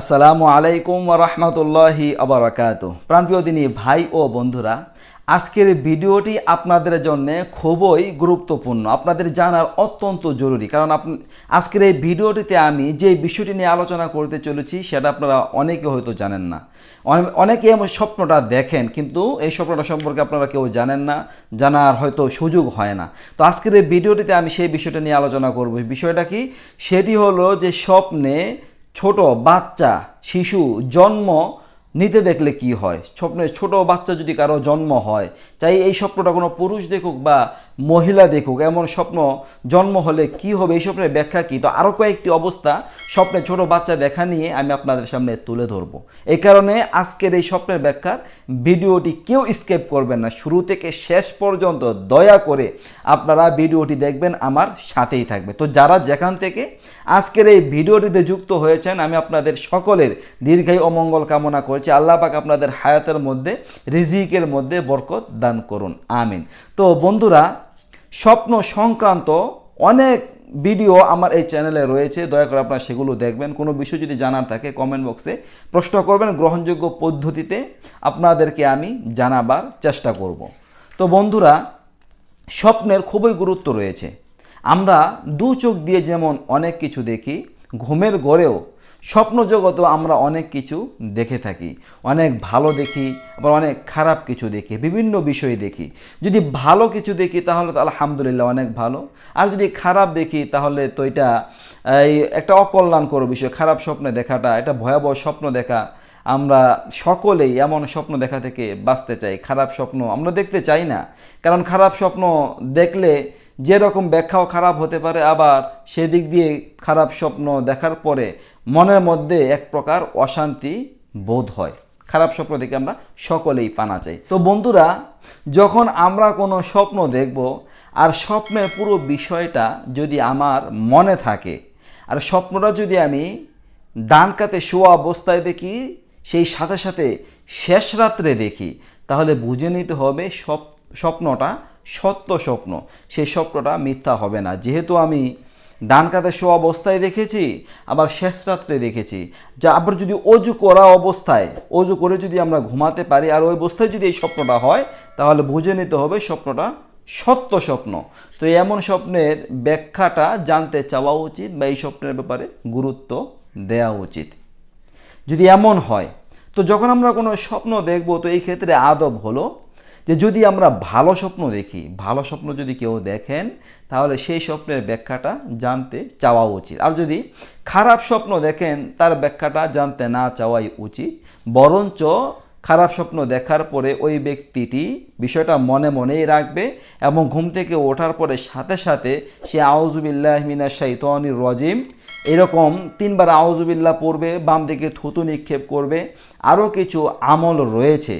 আসসালামু আলাইকুম রহমতুল্লাহি আবরাকাত প্রাণপ্রিয় দিনী ভাই ও বন্ধুরা আজকের ভিডিওটি আপনাদের জন্য খুবই গুরুত্বপূর্ণ আপনাদের জানার অত্যন্ত জরুরি কারণ আপনি আজকের এই ভিডিওটিতে আমি যে বিষয়টি নিয়ে আলোচনা করতে চলেছি সেটা আপনারা অনেকে হয়তো জানেন না অনেকে আমার স্বপ্নটা দেখেন কিন্তু এই স্বপ্নটা সম্পর্কে আপনারা কেউ জানেন না জানার হয়তো সুযোগ হয় না তো আজকের এই ভিডিওটিতে আমি সেই বিষয়টা নিয়ে আলোচনা করব বিষয়টা কি সেটি হলো যে স্বপ্নে ছোট বাচ্চা শিশু জন্ম নিতে দেখলে কি হয় স্বপ্নে ছোট বাচ্চা যদি কারো জন্ম হয় চাই এই স্বপ্নটা কোনো পুরুষ দেখুক বা মহিলা দেখুক এমন স্বপ্ন জন্ম হলে কি হবে এই স্বপ্নের ব্যাখ্যা কী তো আরও কয়েকটি অবস্থা স্বপ্নে ছোট বাচ্চা দেখা নিয়ে আমি আপনাদের সামনে তুলে ধরবো এই কারণে আজকের এই স্বপ্নের ব্যাখ্যার ভিডিওটি কেউ স্কেপ করবেন না শুরু থেকে শেষ পর্যন্ত দয়া করে আপনারা ভিডিওটি দেখবেন আমার সাথেই থাকবে তো যারা যেখান থেকে আজকের এই ভিডিওটিতে যুক্ত হয়েছেন আমি আপনাদের সকলের দীর্ঘায়ী অমঙ্গল কামনা করি হচ্ছে আল্লাহ পাক আপনাদের হায়াতের মধ্যে রিজিকের মধ্যে বরকত দান করুন আমিন তো বন্ধুরা স্বপ্ন সংক্রান্ত অনেক ভিডিও আমার এই চ্যানেলে রয়েছে দয়া করে আপনারা সেগুলো দেখবেন কোনো বিষয় যদি জানার থাকে কমেন্ট বক্সে প্রশ্ন করবেন গ্রহণযোগ্য পদ্ধতিতে আপনাদেরকে আমি জানাবার চেষ্টা করব তো বন্ধুরা স্বপ্নের খুবই গুরুত্ব রয়েছে আমরা দু চোখ দিয়ে যেমন অনেক কিছু দেখি ঘুমের গড়েও স্বপ্নজগত আমরা অনেক কিছু দেখে থাকি অনেক ভালো দেখি আবার অনেক খারাপ কিছু দেখি বিভিন্ন বিষয় দেখি যদি ভালো কিছু দেখি তাহলে তো আলহামদুলিল্লাহ অনেক ভালো আর যদি খারাপ দেখি তাহলে তো এটা এই একটা অকল্যাণকর বিষয় খারাপ স্বপ্নে দেখাটা এটা ভয়াবহ স্বপ্ন দেখা আমরা সকলেই এমন স্বপ্ন দেখা থেকে বাঁচতে চাই খারাপ স্বপ্ন আমরা দেখতে চাই না কারণ খারাপ স্বপ্ন দেখলে যেরকম ব্যাখ্যাও খারাপ হতে পারে আবার সেদিক দিয়ে খারাপ স্বপ্ন দেখার পরে মনের মধ্যে এক প্রকার অশান্তি বোধ হয় খারাপ স্বপ্ন দেখে আমরা সকলেই পানা চাই তো বন্ধুরা যখন আমরা কোনো স্বপ্ন দেখব আর স্বপ্নের পুরো বিষয়টা যদি আমার মনে থাকে আর স্বপ্নটা যদি আমি ডান কাতে শোয়া অবস্থায় দেখি সেই সাথে সাথে শেষ রাত্রে দেখি তাহলে বুঝে নিতে হবে স্বপ্নটা সত্য স্বপ্ন সেই স্বপ্নটা মিথ্যা হবে না যেহেতু আমি ডান কাতে শো অবস্থায় দেখেছি আবার শেষ রাত্রে দেখেছি যা আবার যদি অজু করা অবস্থায় অজু করে যদি আমরা ঘুমাতে পারি আর ওই অবস্থায় যদি এই স্বপ্নটা হয় তাহলে বুঝে নিতে হবে স্বপ্নটা সত্য স্বপ্ন তো এমন স্বপ্নের ব্যাখ্যাটা জানতে চাওয়া উচিত বা এই স্বপ্নের ব্যাপারে গুরুত্ব দেওয়া উচিত যদি এমন হয় তো যখন আমরা কোনো স্বপ্ন দেখব তো এই ক্ষেত্রে আদব হলো যে যদি আমরা ভালো স্বপ্ন দেখি ভালো স্বপ্ন যদি কেউ দেখেন তাহলে সেই স্বপ্নের ব্যাখ্যাটা জানতে চাওয়া উচিত আর যদি খারাপ স্বপ্ন দেখেন তার ব্যাখ্যাটা জানতে না চাওয়াই উচিত বরঞ্চ খারাপ স্বপ্ন দেখার পরে ওই ব্যক্তিটি বিষয়টা মনে মনেই রাখবে এবং ঘুম থেকে ওঠার পরে সাথে সাথে সে আউজুবিল্লাহ মিনা শাহিতনির রজিম এরকম তিনবার আউজুবিল্লাহ পড়বে বাম দিকে থুতু নিক্ষেপ করবে আরও কিছু আমল রয়েছে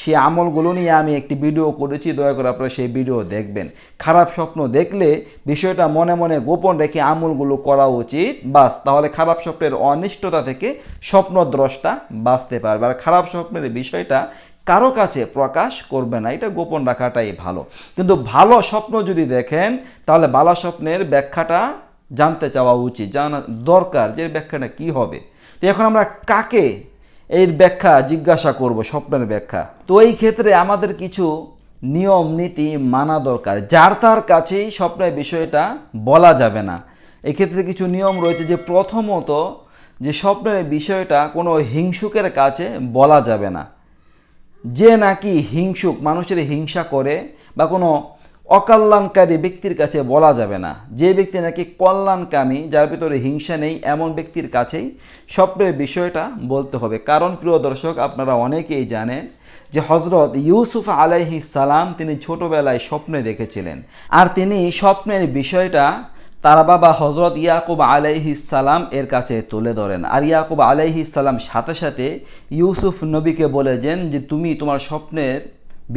সেই আমলগুলো নিয়ে আমি একটি ভিডিও করেছি দয়া করে আপনারা সেই ভিডিও দেখবেন খারাপ স্বপ্ন দেখলে বিষয়টা মনে মনে গোপন রেখে আমলগুলো করা উচিত বাস তাহলে খারাপ স্বপ্নের অনিষ্টতা থেকে স্বপ্নদ্রষ্টা বাঁচতে পারবে আর খারাপ স্বপ্নের বিষয়টা কারো কাছে প্রকাশ করবে না এটা গোপন রাখাটাই ভালো কিন্তু ভালো স্বপ্ন যদি দেখেন তাহলে ভালো স্বপ্নের ব্যাখ্যাটা জানতে চাওয়া উচিত জানা দরকার যে ব্যাখ্যাটা কি হবে তো এখন আমরা কাকে এর ব্যাখ্যা জিজ্ঞাসা করব স্বপ্নের ব্যাখ্যা তো এই ক্ষেত্রে আমাদের কিছু নিয়ম নীতি মানা দরকার যার তার কাছেই স্বপ্নের বিষয়টা বলা যাবে না এক্ষেত্রে কিছু নিয়ম রয়েছে যে প্রথমত যে স্বপ্নের বিষয়টা কোনো হিংসুকের কাছে বলা যাবে না যে নাকি হিংসুক মানুষের হিংসা করে বা কোনো অকল্যাণকারী ব্যক্তির কাছে বলা যাবে না যে ব্যক্তি নাকি কল্যাণকামী যার ভিতরে হিংসা নেই এমন ব্যক্তির কাছেই স্বপ্নের বিষয়টা বলতে হবে কারণ প্রিয় দর্শক আপনারা অনেকেই জানেন যে হজরত ইউসুফ আলাইহি সালাম তিনি ছোটবেলায় স্বপ্নে দেখেছিলেন আর তিনি স্বপ্নের বিষয়টা তার বাবা হজরত ইয়াকুব সালাম এর কাছে তুলে ধরেন আর ইয়াকুব সালাম সাথে সাথে ইউসুফ নবীকে বলেছেন যে তুমি তোমার স্বপ্নের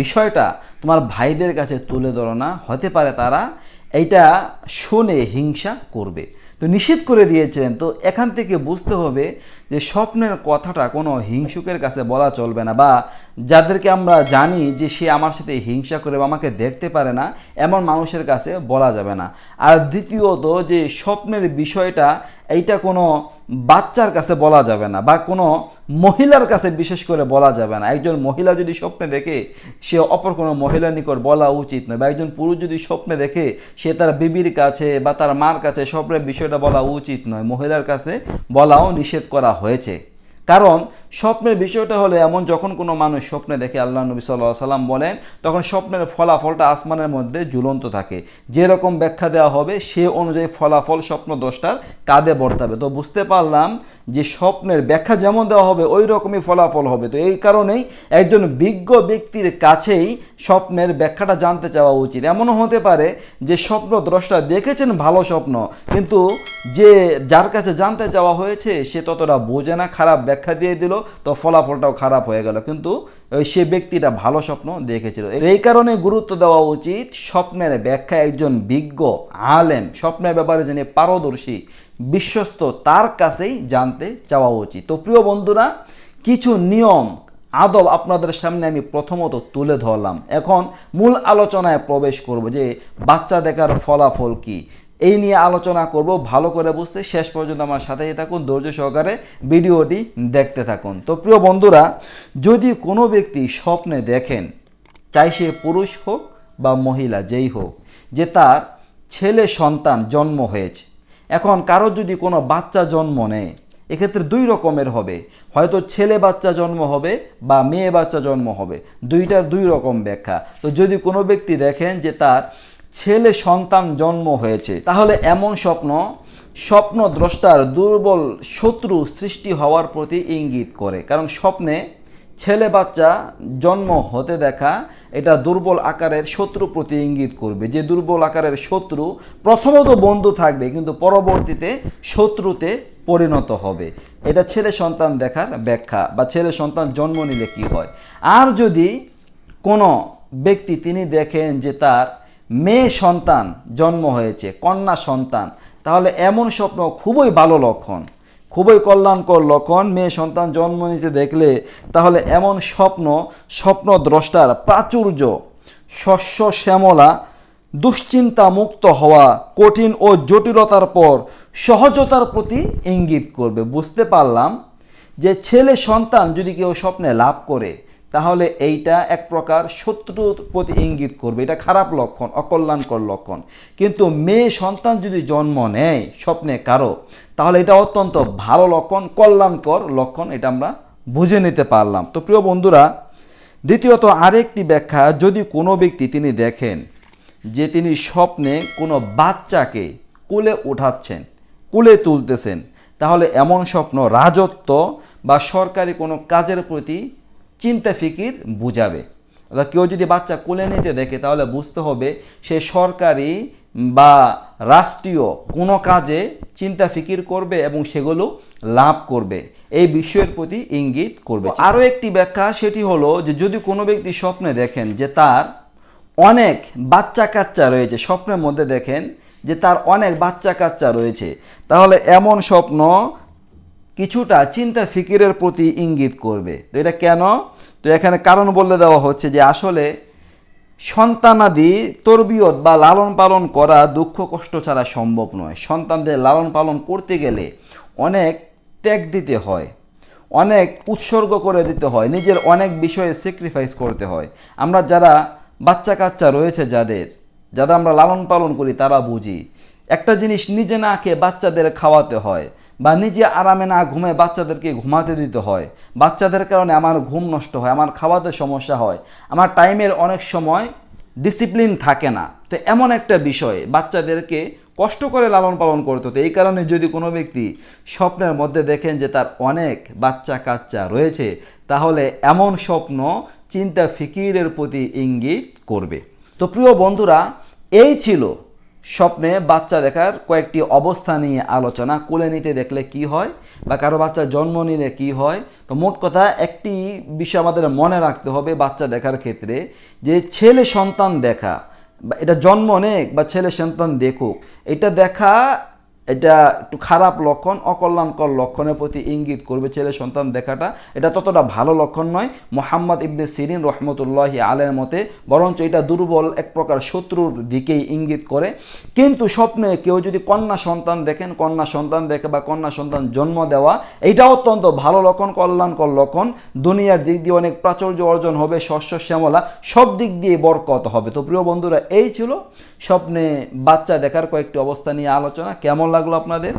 বিষয়টা তোমার ভাইদের কাছে তুলে ধরো না হতে পারে তারা এইটা শুনে হিংসা করবে তো নিষেধ করে দিয়েছিলেন তো এখান থেকে বুঝতে হবে যে স্বপ্নের কথাটা কোনো হিংসুকের কাছে বলা চলবে না বা যাদেরকে আমরা জানি যে সে আমার সাথে হিংসা করে বা আমাকে দেখতে পারে না এমন মানুষের কাছে বলা যাবে না আর দ্বিতীয়ত যে স্বপ্নের বিষয়টা এইটা কোনো বাচ্চার কাছে বলা যাবে না বা কোনো মহিলার কাছে বিশেষ করে বলা যাবে না একজন মহিলা যদি স্বপ্নে দেখে সে অপর কোনো মহিলা নিকট বলা উচিত নয় বা একজন পুরুষ যদি স্বপ্নে দেখে সে তার বিবির কাছে বা তার মার কাছে স্বপ্নের বিষয়টা বলা উচিত নয় মহিলার কাছে বলাও নিষেধ করা হয়েছে কারণ স্বপ্নের বিষয়টা হলো এমন যখন কোনো মানুষ স্বপ্নে দেখে আল্লাহ নবী সাল্লাহ সাল্লাম বলেন তখন স্বপ্নের ফলাফলটা আসমানের মধ্যে ঝুলন্ত থাকে যেরকম ব্যাখ্যা দেওয়া হবে সে অনুযায়ী ফলাফল স্বপ্ন দশটার কাঁধে বর্তাবে তো বুঝতে পারলাম যে স্বপ্নের ব্যাখ্যা যেমন দেওয়া হবে ওই রকমই ফলাফল হবে তো এই কারণেই একজন বিজ্ঞ ব্যক্তির কাছেই স্বপ্নের ব্যাখ্যাটা জানতে চাওয়া উচিত এমনও হতে পারে যে স্বপ্ন দ্রষ্টা দেখেছেন ভালো স্বপ্ন কিন্তু যে যার কাছে জানতে চাওয়া হয়েছে সে ততটা বোঝে না খারাপ ব্যাখ্যা দিয়ে দিল তো ফলাফলটাও খারাপ হয়ে গেল কিন্তু সে ব্যক্তিটা ভালো স্বপ্ন দেখেছিল এই কারণে গুরুত্ব দেওয়া উচিত স্বপ্নের ব্যাখ্যা একজন বিজ্ঞ আলেম স্বপ্নের ব্যাপারে যিনি পারদর্শী বিশ্বস্ত তার কাছেই জানতে চাওয়া উচিত তো প্রিয় বন্ধুরা কিছু নিয়ম আদব আপনাদের সামনে আমি প্রথমত তুলে ধরলাম এখন মূল আলোচনায় প্রবেশ করব যে বাচ্চা দেখার ফলাফল কী এই নিয়ে আলোচনা করব ভালো করে বুঝতে শেষ পর্যন্ত আমার সাথেই থাকুন ধৈর্য সহকারে ভিডিওটি দেখতে থাকুন তো প্রিয় বন্ধুরা যদি কোনো ব্যক্তি স্বপ্নে দেখেন চাই সে পুরুষ হোক বা মহিলা যেই হোক যে তার ছেলে সন্তান জন্ম হয়েছে এখন কারোর যদি কোনো বাচ্চা জন্ম নেয় এক্ষেত্রে দুই রকমের হবে হয়তো ছেলে বাচ্চা জন্ম হবে বা মেয়ে বাচ্চা জন্ম হবে দুইটার দুই রকম ব্যাখ্যা তো যদি কোনো ব্যক্তি দেখেন যে তার ছেলে সন্তান জন্ম হয়েছে তাহলে এমন স্বপ্ন স্বপ্ন দ্রষ্টার দুর্বল শত্রু সৃষ্টি হওয়ার প্রতি ইঙ্গিত করে কারণ স্বপ্নে ছেলে বাচ্চা জন্ম হতে দেখা এটা দুর্বল আকারের শত্রু প্রতি ইঙ্গিত করবে যে দুর্বল আকারের শত্রু প্রথমত বন্ধু থাকবে কিন্তু পরবর্তীতে শত্রুতে পরিণত হবে এটা ছেলে সন্তান দেখার ব্যাখ্যা বা ছেলে সন্তান জন্ম নিলে কি হয় আর যদি কোনো ব্যক্তি তিনি দেখেন যে তার মেয়ে সন্তান জন্ম হয়েছে কন্যা সন্তান তাহলে এমন স্বপ্ন খুবই ভালো লক্ষণ খুবই কল্যাণকর লক্ষণ মেয়ে সন্তান জন্ম নিতে দেখলে তাহলে এমন স্বপ্ন স্বপ্ন দ্রষ্টার প্রাচুর্য শস্য শ্যামলা দুশ্চিন্তা মুক্ত হওয়া কঠিন ও জটিলতার পর সহজতার প্রতি ইঙ্গিত করবে বুঝতে পারলাম যে ছেলে সন্তান যদি কেউ স্বপ্নে লাভ করে তাহলে এইটা এক প্রকার শত্রুর প্রতি ইঙ্গিত করবে এটা খারাপ লক্ষণ অকল্যাণকর লক্ষণ কিন্তু মেয়ে সন্তান যদি জন্ম নেয় স্বপ্নে কারো তাহলে এটা অত্যন্ত ভালো লক্ষণ কল্যাণকর লক্ষণ এটা আমরা বুঝে নিতে পারলাম তো প্রিয় বন্ধুরা দ্বিতীয়ত আরেকটি ব্যাখ্যা যদি কোনো ব্যক্তি তিনি দেখেন যে তিনি স্বপ্নে কোনো বাচ্চাকে কুলে উঠাচ্ছেন কুলে তুলতেছেন তাহলে এমন স্বপ্ন রাজত্ব বা সরকারি কোনো কাজের প্রতি চিন্তা ফিকির বুঝাবে অর্থাৎ কেউ যদি বাচ্চা কোলে নিতে দেখে তাহলে বুঝতে হবে সে সরকারি বা রাষ্ট্রীয় কোনো কাজে চিন্তা ফিকির করবে এবং সেগুলো লাভ করবে এই বিষয়ের প্রতি ইঙ্গিত করবে আরও একটি ব্যাখ্যা সেটি হলো যে যদি কোনো ব্যক্তি স্বপ্নে দেখেন যে তার অনেক বাচ্চা কাচ্চা রয়েছে স্বপ্নের মধ্যে দেখেন যে তার অনেক বাচ্চা কাচ্চা রয়েছে তাহলে এমন স্বপ্ন কিছুটা চিন্তা ফিকিরের প্রতি ইঙ্গিত করবে তো এটা কেন তো এখানে কারণ বলে দেওয়া হচ্ছে যে আসলে সন্তানাদি তরবিয়ত বা লালন পালন করা দুঃখ কষ্ট ছাড়া সম্ভব নয় সন্তানদের লালন পালন করতে গেলে অনেক ত্যাগ দিতে হয় অনেক উৎসর্গ করে দিতে হয় নিজের অনেক বিষয়ে স্যাক্রিফাইস করতে হয় আমরা যারা বাচ্চা কাচ্চা রয়েছে যাদের যারা আমরা লালন পালন করি তারা বুঝি একটা জিনিস নিজে না খেয়ে বাচ্চাদের খাওয়াতে হয় বা নিজে আরামে না ঘুমে বাচ্চাদেরকে ঘুমাতে দিতে হয় বাচ্চাদের কারণে আমার ঘুম নষ্ট হয় আমার খাওয়াতে সমস্যা হয় আমার টাইমের অনেক সময় ডিসিপ্লিন থাকে না তো এমন একটা বিষয় বাচ্চাদেরকে কষ্ট করে লালন পালন করতে হতো এই কারণে যদি কোনো ব্যক্তি স্বপ্নের মধ্যে দেখেন যে তার অনেক বাচ্চা কাচ্চা রয়েছে তাহলে এমন স্বপ্ন চিন্তা ফিকিরের প্রতি ইঙ্গিত করবে তো প্রিয় বন্ধুরা এই ছিল স্বপ্নে বাচ্চা দেখার কয়েকটি অবস্থা নিয়ে আলোচনা কোলে নিতে দেখলে কি হয় বা কারো বাচ্চা জন্ম নিলে কি হয় তো মোট কথা একটি বিষয় আমাদের মনে রাখতে হবে বাচ্চা দেখার ক্ষেত্রে যে ছেলে সন্তান দেখা বা এটা জন্ম নেক বা ছেলে সন্তান দেখুক এটা দেখা এটা একটু খারাপ লক্ষণ অকল্যাণকর লক্ষণের প্রতি ইঙ্গিত করবে ছেলে সন্তান দেখাটা এটা ততটা ভালো লক্ষণ নয় মোহাম্মদ ইবনে সিরিন রহমতুল্লাহ আলের মতে বরঞ্চ এটা দুর্বল এক প্রকার শত্রুর দিকেই ইঙ্গিত করে কিন্তু স্বপ্নে কেউ যদি কন্যা সন্তান দেখেন কন্যা সন্তান দেখে বা কন্যা সন্তান জন্ম দেওয়া এটা অত্যন্ত ভালো লক্ষণ কল্যাণকর লক্ষণ দুনিয়ার দিক দিয়ে অনেক প্রাচুর্য অর্জন হবে শস্য শ্যামলা সব দিক দিয়ে বরকত হবে তো প্রিয় বন্ধুরা এই ছিল স্বপ্নে বাচ্চা দেখার কয়েকটি অবস্থা নিয়ে আলোচনা কেমন লাগলো আপনাদের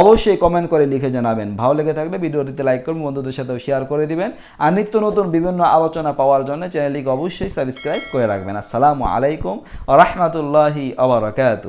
অবশ্যই কমেন্ট করে লিখে জানাবেন ভালো লেগে থাকলে ভিডিওটিতে লাইক করুন বন্ধুদের সাথেও শেয়ার করে দিবেন আর নিত্য নতুন বিভিন্ন আলোচনা পাওয়ার জন্য চ্যানেলটিকে অবশ্যই সাবস্ক্রাইব করে রাখবেন আসসালামু আলাইকুম রহমতুল্লাহি আবরকাত